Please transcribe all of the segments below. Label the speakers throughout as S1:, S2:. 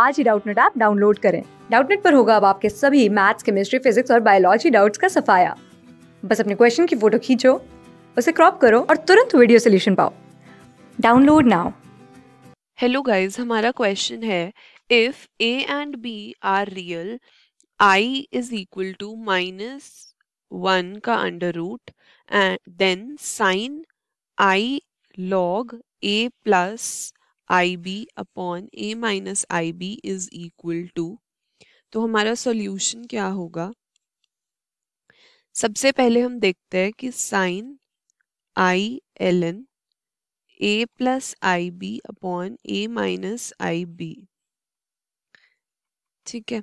S1: आज ही Doubtnut app download करें डाउटनेट पर होगा अब आपके सभी मैथ्स केमिस्ट्री फिजिक्स और बायोलॉजी डाउट्स का सफाया बस अपने क्वेश्चन की फोटो खींचो उसे क्रॉप करो और तुरंत वीडियो सोल्यूशन पाओ डाउनलोड नाउ हेलो गाइज हमारा क्वेश्चन है if a and b are real i is equal to minus one का under root and then sine i log a plus ib upon a minus i b is equal to तो हमारा solution क्या होगा सबसे पहले हम देखते हैं कि sine i l n a plus i b upon a minus i b ठीक है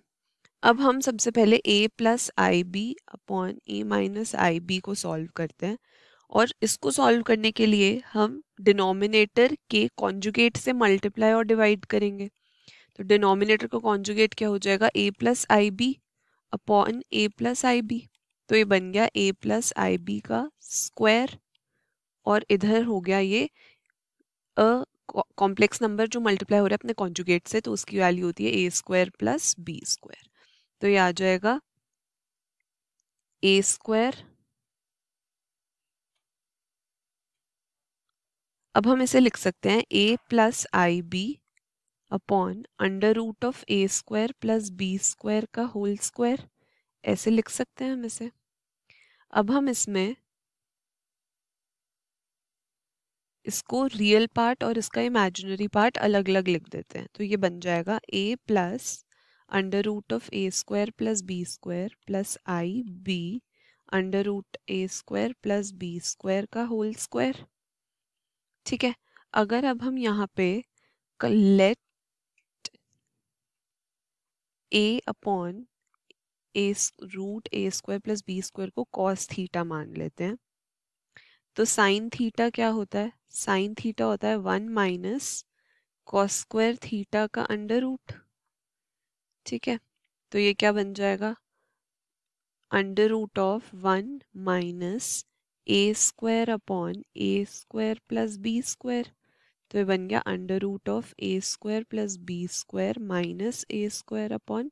S1: अब हम सबसे पहले a plus i b upon a minus i b को सॉल्व करते हैं और इसको सॉल्व करने के लिए हम डिनोमिनेटर के कॉन्जुगेट से मल्टीप्लाई और डिवाइड करेंगे तो डिनोमिनेटर का कॉन्जुगेट क्या हो जाएगा a plus i b upon a plus i b तो ये बन गया ए प्लस आई बी का स्क्वायर और इधर हो गया ये अ कॉम्प्लेक्स नंबर जो मल्टीप्लाई हो रहा है अपने कॉन्जुगेट से तो उसकी वैल्यू होती है a square plus b square तो ये आ जाएगा ए स्क्वायर अब हम इसे लिख सकते हैं a plus i b upon under root of a square plus b square का होल स्क्वायर ऐसे लिख सकते हैं हम इसे अब हम इसमें इसको रियल पार्ट और इसका इमेजिनरी पार्ट अलग अलग लिख देते हैं तो ये बन जाएगा a plus under root of a square plus b square plus i b under root a square plus b square का होल स्क्वायर ठीक है अगर अब हम यहाँ पे let a upon a root a square plus b square को cos theta मान लेते हैं तो साइन थीटा क्या होता है साइन थीटा होता है one minus cos square theta का अंडर रूट ठीक है तो ये क्या बन जाएगा under root of one minus a square upon a square plus b square तो ये बन गया under root of a square plus b square minus a square upon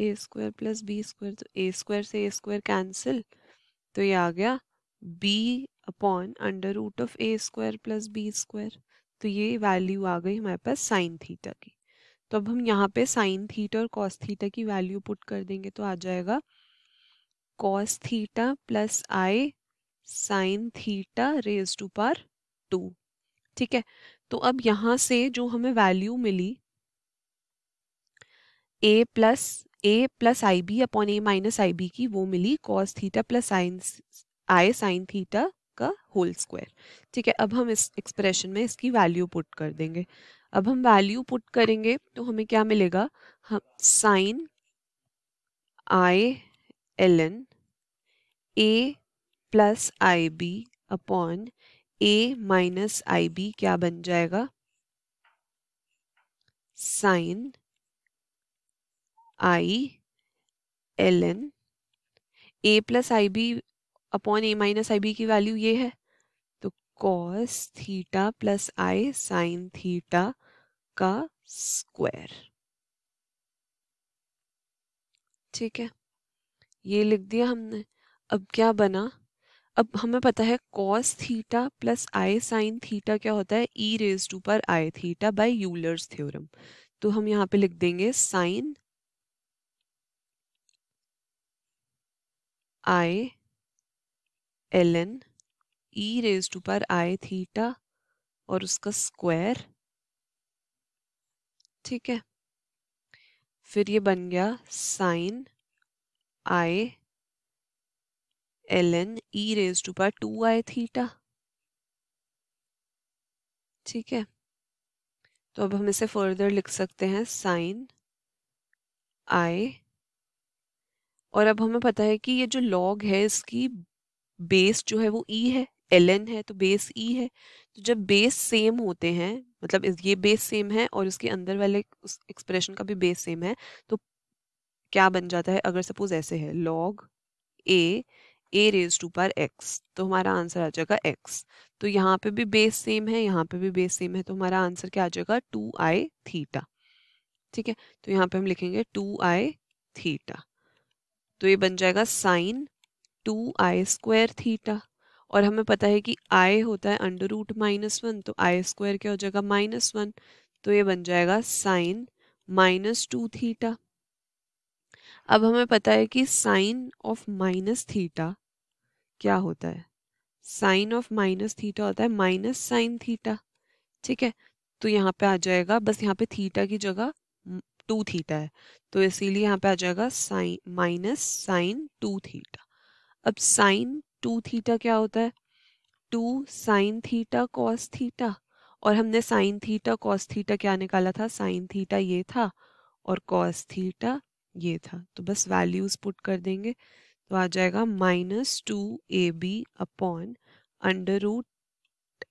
S1: a square plus b square तो ए स्क्वायर से ए square cancel तो ये आ गया b upon under root of a square plus b square तो ये value आ गई हमारे पास साइन थीटा की तो अब हम यहाँ पे साइन थीटा और कॉस थीटा की वैल्यू पुट कर देंगे तो आ जाएगा cos theta plus i sine theta raise to power two ठीक है तो अब यहां से जो हमें वैल्यू मिली a plus a plus i b upon a minus i b की वो मिली cos theta plus sine i sine theta का होल स्क्वायर ठीक है अब हम इस एक्सप्रेशन में इसकी वैल्यू पुट कर देंगे अब हम वैल्यू पुट करेंगे तो हमें क्या मिलेगा हम sine i l n a plus i b upon a minus i b क्या बन जाएगा sine i l n a plus i b upon a minus i b की वैल्यू ये है तो cos theta plus i sine theta का square ठीक है ये लिख दिया हमने अब क्या बना अब हमें पता है cos theta plus i sine theta क्या होता है e raise to power i theta by Euler's theorem तो हम यहाँ पे लिख देंगे sine i l n e raise to power i theta और उसका स्क्वायर ठीक है फिर ये बन गया sine i ln e to power two i theta ठीक है तो अब हम इसे फर्दर लिख सकते हैं साइन आई और अब हमें पता है कि ये जो लॉग है इसकी बेस जो है वो ई e है एल एन है तो बेस ई e है तो जब बेस सेम होते हैं मतलब ये बेस सेम है और उसके अंदर वाले उस एक्सप्रेशन का भी बेस सेम है तो क्या बन जाता है अगर सपोज ऐसे है log a a raise to power x तो हमारा आंसर आ जाएगा एक्स तो यहाँ पे भी बेस सेम है यहाँ पे भी बेस सेम है तो हमारा आंसर क्या आ जाएगा टू आई थीटा ठीक है तो यहाँ पे हम लिखेंगे टू आई थीटा तो ये बन जाएगा sine two i square theta और हमें पता है कि आई होता है अंडर रूट माइनस वन तो आई स्क्वायर क्या हो जाएगा माइनस वन तो ये बन जाएगा साइन माइनस टू थीटा अब हमें पता है कि साइन ऑफ माइनस थीटा क्या होता है साइन ऑफ माइनस थीटा होता है माइनस साइन थीटा ठीक है तो यहाँ पे आ जाएगा बस यहाँ पे थीटा की जगह टू थीटा है तो इसीलिए यहाँ पे आ जाएगा sine minus sine two theta अब साइन टू थीटा क्या होता है two sine theta cos theta और हमने साइन थीटा कॉस थीटा क्या निकाला था साइन थीटा ये था और कॉस थीटा ये था तो बस वैल्यूज पुट कर देंगे तो आ जाएगा minus two a b upon under root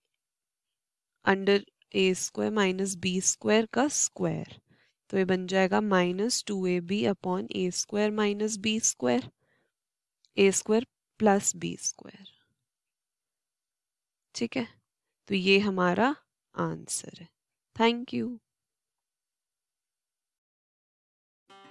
S1: under a square minus b square का स्क्वायर तो ये बन जाएगा minus two a b upon a square minus b square a square plus b square ठीक है तो ये हमारा आंसर है थैंक यू